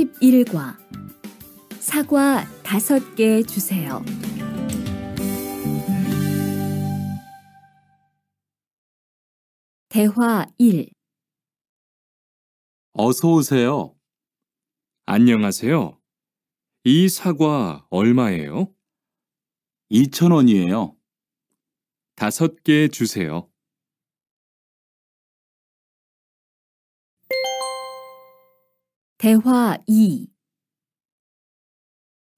11과 사과 5개 주세요. 대화 1 어서 오세요. 안녕하세요. 이 사과 얼마예요? 2,000원이에요. 다섯 개 주세요. 대화 2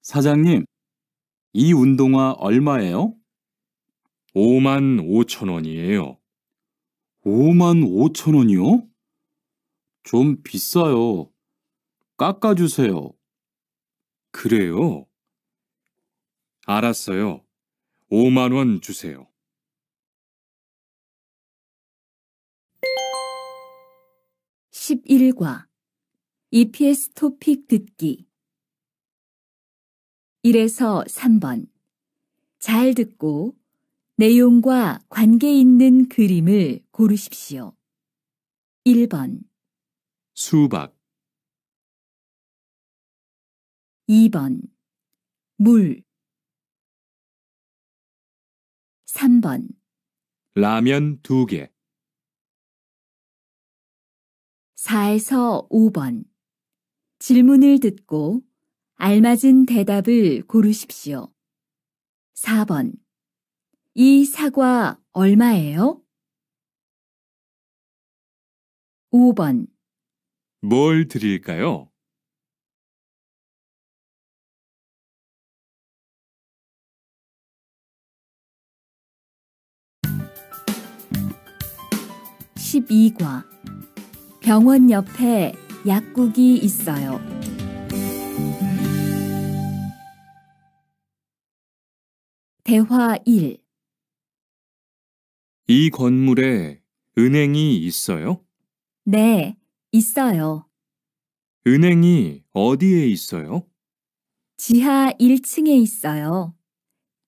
사장님, 이 운동화 얼마예요? 5만 5천 원이에요. 5만 5천 원이요? 좀 비싸요. 깎아주세요. 그래요? 알았어요. 5만 원 주세요. 1 1과 EPS 토픽 듣기 1에서 3번 잘 듣고 내용과 관계 있는 그림을 고르십시오. 1번 수박 2번 물 3번 라면 2개 4에서 5번 질문을 듣고 알맞은 대답을 고르십시오. 4번. 이 사과 얼마예요? 5번. 뭘 드릴까요? 12과 병원 옆에 약국이 있어요. 대화 1. 이 건물에 은행이 있어요? 네, 있어요. 은행이 어디에 있어요? 지하 1층에 있어요.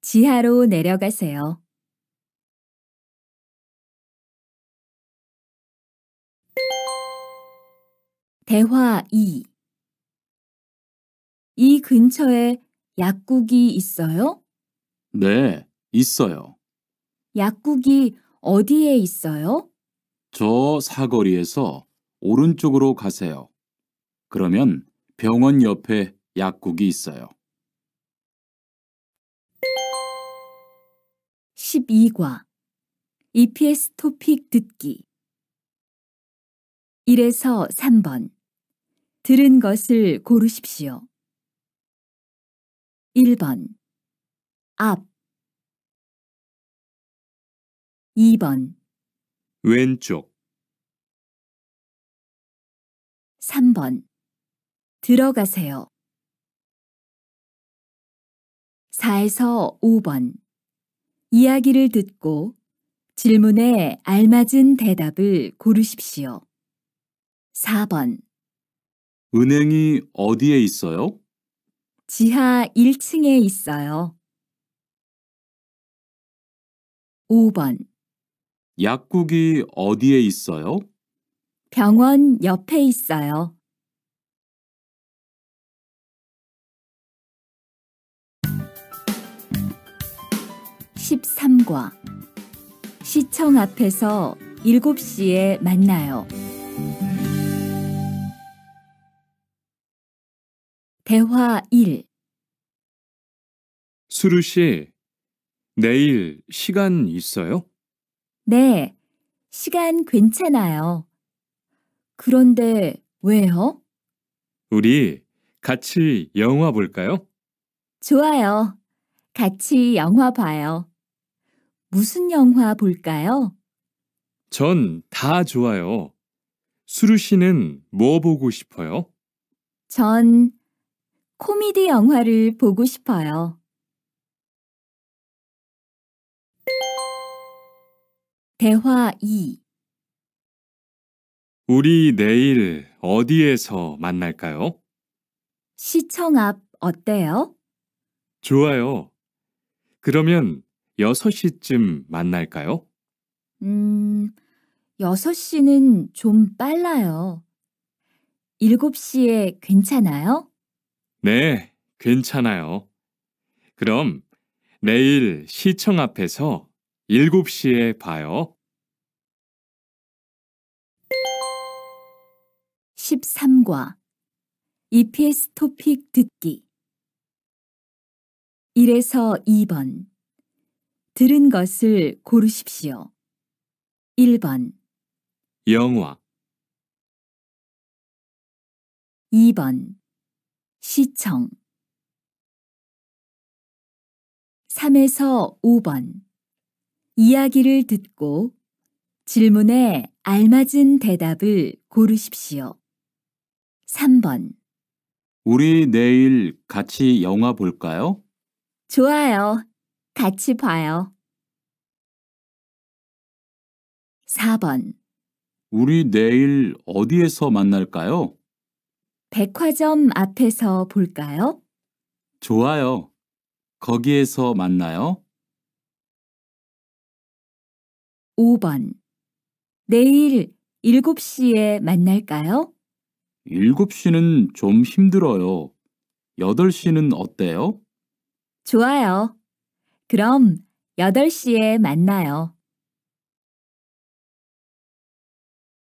지하로 내려가세요. 대화 2. 이 근처에 약국이 있어요? 네, 있어요. 약국이 어디에 있어요? 저 사거리에서 오른쪽으로 가세요. 그러면 병원 옆에 약국이 있어요. 12과 EPS 토픽 듣기 1에서 3번 들은 것을 고르십시오. 1번 앞 2번 왼쪽 3번 들어가세요. 4에서 5번 이야기를 듣고 질문에 알맞은 대답을 고르십시오. 4번 은행이 어디에 있어요? 지하 1층에 있어요. 5번. 약국이 어디에 있어요? 병원 옆에 있어요. 13과 시청 앞에서 7시에 만나요. 대화 1 수루 씨, 내일 시간 있어요? 네, 시간 괜찮아요. 그런데 왜요? 우리 같이 영화 볼까요? 좋아요. 같이 영화 봐요. 무슨 영화 볼까요? 전 다 좋아요. 수루 씨는 뭐 보고 싶어요? 전 코미디 영화를 보고 싶어요. 대화 2 우리 내일 어디에서 만날까요? 시청 앞 어때요? 좋아요. 그러면 6시쯤 만날까요? 음, 6시는 좀 빨라요. 7시에 괜찮아요? 네, 괜찮아요. 그럼 내일 시청 앞에서 7시에 봐요. 13과 EPS 토픽 듣기 1에서 2번 들은 것을 고르십시오. 1번 영화 2번 시청 3에서 5번 이야기를 듣고 질문에 알맞은 대답을 고르십시오. 3번 우리 내일 같이 영화 볼까요? 좋아요. 같이 봐요. 4번 우리 내일 어디에서 만날까요? 백화점 앞에서 볼까요? 좋아요. 거기에서 만나요. 5번. 내일 7시에 만날까요? 7시는 좀 힘들어요. 8시는 어때요? 좋아요. 그럼 8시에 만나요.